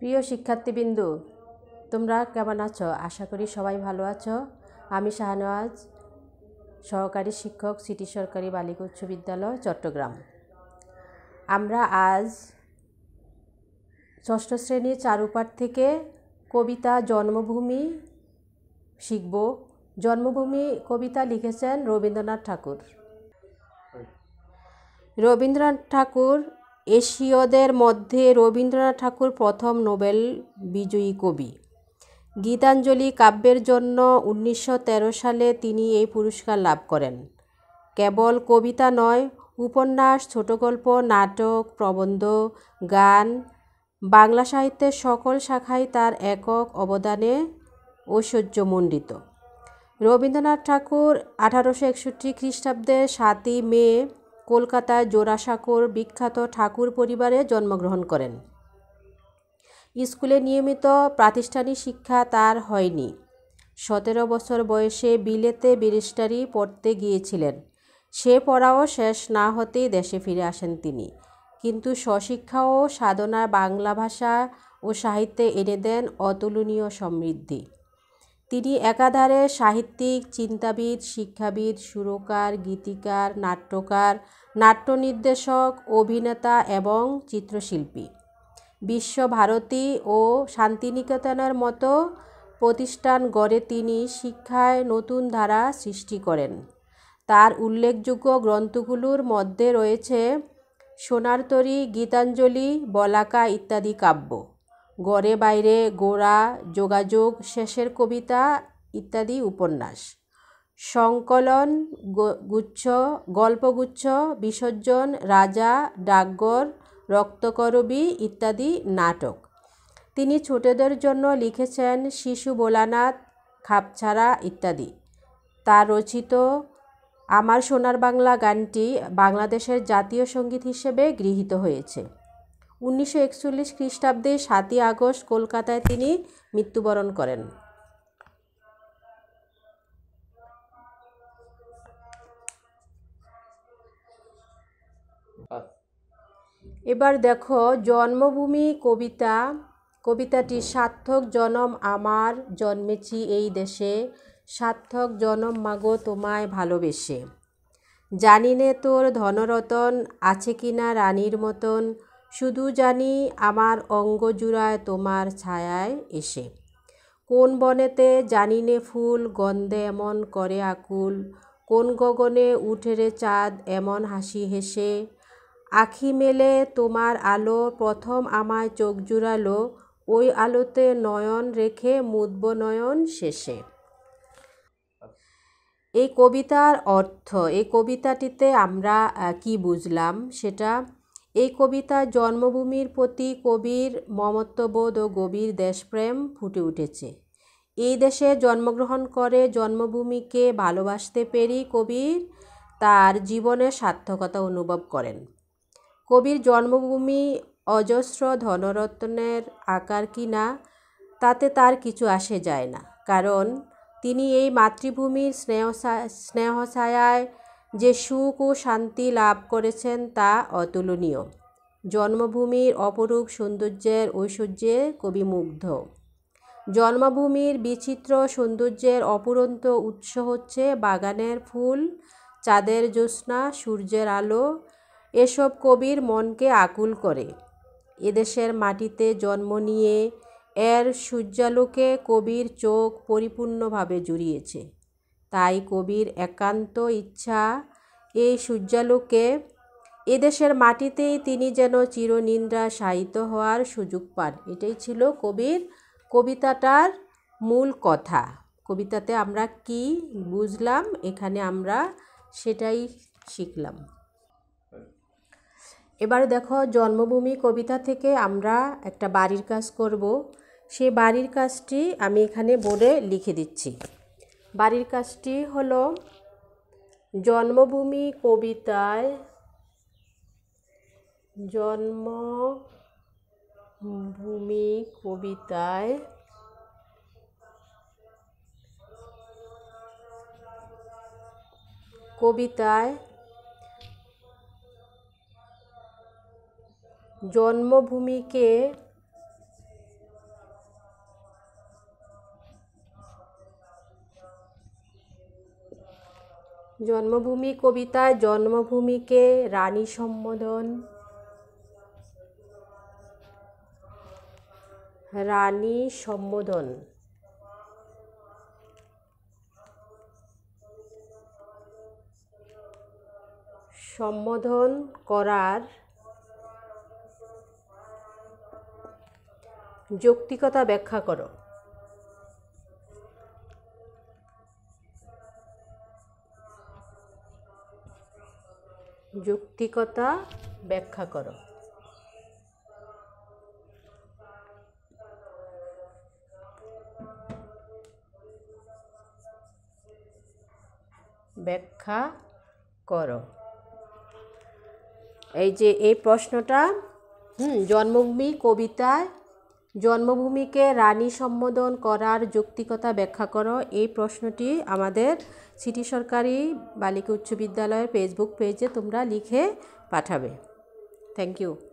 প্রিয় শিক্ষার্থীবৃন্দ তোমরা কেমন আছো আশা করি সবাই ভালো আছো আমি শাহনওয়াজ সহকারী শিক্ষক সিটি সরকারি বালিক উচ্চ বিদ্যালয় চট্টগ্রাম আমরা আজ ষষ্ঠ শ্রেণীর চারুপাঠ থেকে কবিতা জন্মভূমি শিখব জন্মভূমি কবিতা লিখেছেন রবীন্দ্রনাথ ঠাকুর রবীন্দ্রনাথ ঠাকুর এশীয়দের মধ্যে রবীন্দ্রনাথ ঠাকুর প্রথম নোবেল বিজয়ী কবি গীতাঞ্জলি কাব্যের জন্য উনিশশো তেরো সালে তিনি এই পুরস্কার লাভ করেন কেবল কবিতা নয় উপন্যাস ছোটগল্প নাটক প্রবন্ধ গান বাংলা সাহিত্যের সকল শাখায় তার একক অবদানে ঐশ্বর্যমণ্ডিত রবীন্দ্রনাথ ঠাকুর আঠারোশো একষট্টি খ্রিস্টাব্দে সাতই মে কলকাতায় জোড়াসাঁকোর বিখ্যাত ঠাকুর পরিবারে জন্মগ্রহণ করেন স্কুলে নিয়মিত প্রাতিষ্ঠানিক শিক্ষা তার হয়নি সতেরো বছর বয়সে বিলেতে বিরিস্টারি পড়তে গিয়েছিলেন সে পড়াও শেষ না হতেই দেশে ফিরে আসেন তিনি কিন্তু স্বশিক্ষা ও সাধনা বাংলা ভাষা ও সাহিত্যে এনে দেন অতুলনীয় সমৃদ্ধি তিনি একাধারে সাহিত্যিক চিন্তাবিদ শিক্ষাবিদ সুরকার গীতিকার নাট্যকার নাট্য নির্দেশক অভিনেতা এবং চিত্রশিল্পী বিশ্বভারতী ও শান্তিনিকেতনের মতো প্রতিষ্ঠান গড়ে তিনি শিক্ষায় নতুন ধারা সৃষ্টি করেন তার উল্লেখযোগ্য গ্রন্থগুলোর মধ্যে রয়েছে সোনারতরী গীতাঞ্জলি বলাকা ইত্যাদি কাব্য গড়ে বাইরে গোড়া যোগাযোগ শেষের কবিতা ইত্যাদি উপন্যাস সংকলন গুচ্ছ গল্পগুচ্ছ বিসর্জন রাজা ডাকঘর রক্তকরবী ইত্যাদি নাটক তিনি ছোটদের জন্য লিখেছেন শিশু বোলানাথ খাপছাড়া ইত্যাদি তার রচিত আমার সোনার বাংলা গানটি বাংলাদেশের জাতীয় সঙ্গীত হিসেবে গৃহীত হয়েছে উনিশশো একচল্লিশ খ্রিস্টাব্দে সাতই আগস্ট কলকাতায় তিনি মৃত্যুবরণ করেন এবার দেখো জন্মভূমি কবিতা কবিতাটি সার্থক জনম আমার জন্মেছি এই দেশে সার্থক জনম মাগো তোমায় ভালোবেসে জানি নে তোর ধনরতন আছে কি না রানীর মতন শুধু জানি আমার অঙ্গ জুড়ায় তোমার ছায়ায় এসে কোন বনেতে জানিনে ফুল গন্ধে এমন করে আকুল কোন গগনে রে চাঁদ এমন হাসি হেসে আখি মেলে তোমার আলো প্রথম আমায় চোখ জুড়ালো ওই আলোতে নয়ন রেখে মুদব নয়ন শেষে এই কবিতার অর্থ এই কবিতাটিতে আমরা কি বুঝলাম সেটা এই কবিতা জন্মভূমির প্রতি কবির মমত্ববোধ ও গভীর দেশপ্রেম ফুটে উঠেছে এই দেশে জন্মগ্রহণ করে জন্মভূমিকে ভালোবাসতে পেরেই কবির তার জীবনের সার্থকতা অনুভব করেন কবির জন্মভূমি অজস্র ধনরত্নের আকার কিনা তাতে তার কিছু আসে যায় না কারণ তিনি এই মাতৃভূমির স্নেহ স্নেহ ছায়ায় যে সুখ ও শান্তি লাভ করেছেন তা অতুলনীয় জন্মভূমির অপরূপ সৌন্দর্যের ঐশ্বর্যে কবি মুগ্ধ জন্মভূমির বিচিত্র সৌন্দর্যের অপুরন্ত উৎস হচ্ছে বাগানের ফুল চাঁদের জ্যোৎস্না সূর্যের আলো এসব কবির মনকে আকুল করে এদেশের মাটিতে জন্ম নিয়ে এর সূর্যালোকে কবির চোখ পরিপূর্ণভাবে জুড়িয়েছে তাই কবির একান্ত ইচ্ছা এই সূর্যালোকে এদেশের মাটিতেই তিনি যেন চিরনিন্দ্রা সাহিত হওয়ার সুযোগ পান এটাই ছিল কবির কবিতাটার মূল কথা কবিতাতে আমরা কি বুঝলাম এখানে আমরা সেটাই শিখলাম এবার দেখো জন্মভূমি কবিতা থেকে আমরা একটা বাড়ির কাজ করব সে বাড়ির কাজটি আমি এখানে বোর্ডে লিখে দিচ্ছি বাড়ির কাজটি হল জন্মভূমি কবিতায় জন্মভূমি কবিতায় কবিতায় জন্মভূমিকে জন্মভূমি কবিতায় জন্মভূমিকে রানী সম্বোধন রানী সম্বোধন সম্বোধন করার যৌক্তিকতা ব্যাখ্যা করো যৌক্তিকতা ব্যাখ্যা করো ব্যাখ্যা করো এই যে এই প্রশ্নটা হুম জন্মভূমি কবিতায় জন্মভূমিকে রানী সম্বোধন করার যৌক্তিকতা ব্যাখ্যা করো এই প্রশ্নটি আমাদের সিটি সরকারি বালিকা উচ্চ বিদ্যালয়ের ফেসবুক পেজে তোমরা লিখে পাঠাবে থ্যাংক ইউ